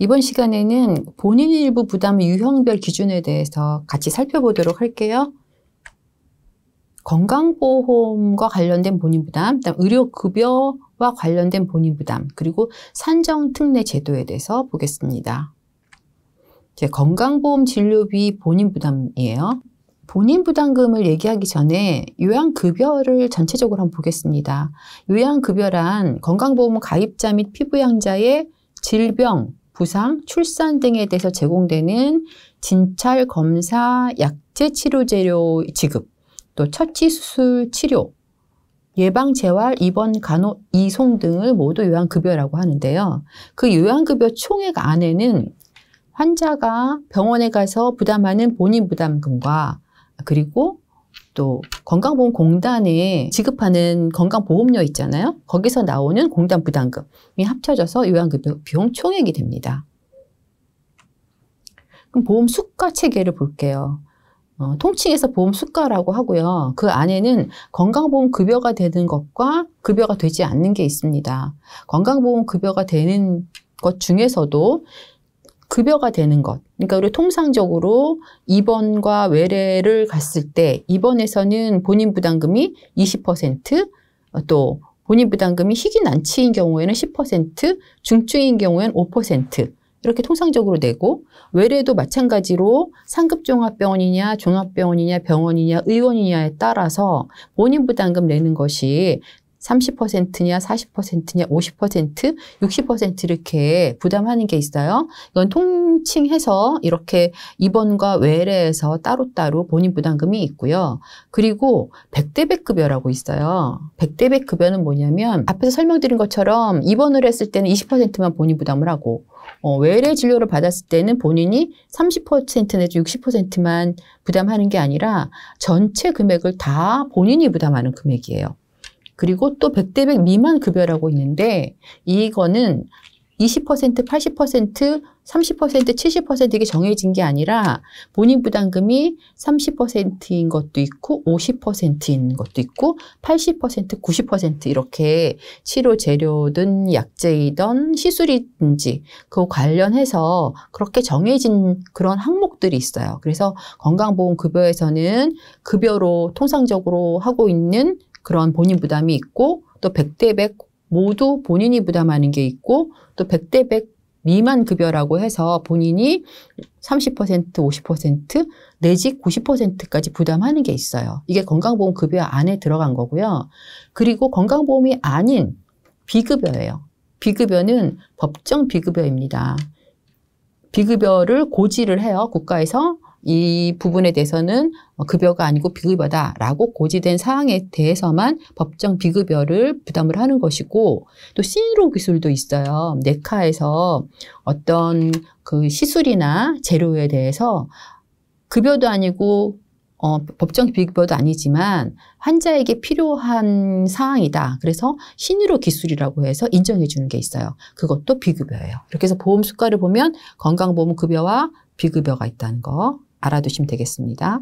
이번 시간에는 본인 일부 부담 유형별 기준에 대해서 같이 살펴보도록 할게요. 건강보험과 관련된 본인 부담, 의료급여와 관련된 본인 부담, 그리고 산정특례 제도에 대해서 보겠습니다. 이제 건강보험 진료비 본인 부담이에요. 본인 부담금을 얘기하기 전에 요양급여를 전체적으로 한번 보겠습니다. 요양급여란 건강보험 가입자 및 피부양자의 질병, 부상, 출산 등에 대해서 제공되는 진찰 검사, 약제 치료 재료 지급, 또 처치 수술 치료, 예방 재활 입원 간호 이송 등을 모두 요양급여라고 하는데요. 그 요양급여 총액 안에는 환자가 병원에 가서 부담하는 본인 부담금과 그리고 또 건강보험공단에 지급하는 건강보험료 있잖아요. 거기서 나오는 공단 부담금이 합쳐져서 요양급여 비용 총액이 됩니다. 그럼 보험 수가 체계를 볼게요. 어, 통칭해서 보험 수가라고 하고요. 그 안에는 건강보험 급여가 되는 것과 급여가 되지 않는 게 있습니다. 건강보험 급여가 되는 것 중에서도 급여가 되는 것. 그러니까 우리 통상적으로 입원과 외래를 갔을 때 입원에서는 본인 부담금이 20%또 본인 부담금이 희귀 난치인 경우에는 10%, 중증인 경우에는 5% 이렇게 통상적으로 내고 외래도 마찬가지로 상급 종합병원이냐 종합병원이냐 병원이냐 의원이냐에 따라서 본인 부담금 내는 것이 30%냐, 40%냐, 50%, 60% 이렇게 부담하는 게 있어요. 이건 통칭해서 이렇게 입원과 외래에서 따로따로 본인 부담금이 있고요. 그리고 100대백 급여라고 있어요. 100대백 급여는 뭐냐면 앞에서 설명드린 것처럼 입원을 했을 때는 20%만 본인 부담을 하고 어, 외래 진료를 받았을 때는 본인이 30% 내지 60%만 부담하는 게 아니라 전체 금액을 다 본인이 부담하는 금액이에요. 그리고 또 100대 100 미만 급여라고 있는데 이거는 20%, 80%, 30%, 70% 이게 정해진 게 아니라 본인 부담금이 30%인 것도 있고 50%인 것도 있고 80%, 90% 이렇게 치료 재료든 약제이든 시술이든지 그 관련해서 그렇게 정해진 그런 항목들이 있어요. 그래서 건강보험급여에서는 급여로 통상적으로 하고 있는 그런 본인 부담이 있고 또 100대 100 모두 본인이 부담하는 게 있고 또 100대 100 미만 급여라고 해서 본인이 30%, 50% 내지 90%까지 부담하는 게 있어요. 이게 건강보험 급여 안에 들어간 거고요. 그리고 건강보험이 아닌 비급여예요. 비급여는 법정 비급여입니다. 비급여를 고지를 해요. 국가에서 이 부분에 대해서는 어, 급여가 아니고 비급여다라고 고지된 사항에 대해서만 법정 비급여를 부담을 하는 것이고 또신의로 기술도 있어요. 네카에서 어떤 그 시술이나 재료에 대해서 급여도 아니고 어, 법정 비급여도 아니지만 환자에게 필요한 사항이다. 그래서 신의료 기술이라고 해서 인정해 주는 게 있어요. 그것도 비급여예요. 이렇게 해서 보험 수가를 보면 건강보험 급여와 비급여가 있다는 거. 알아두시면 되겠습니다.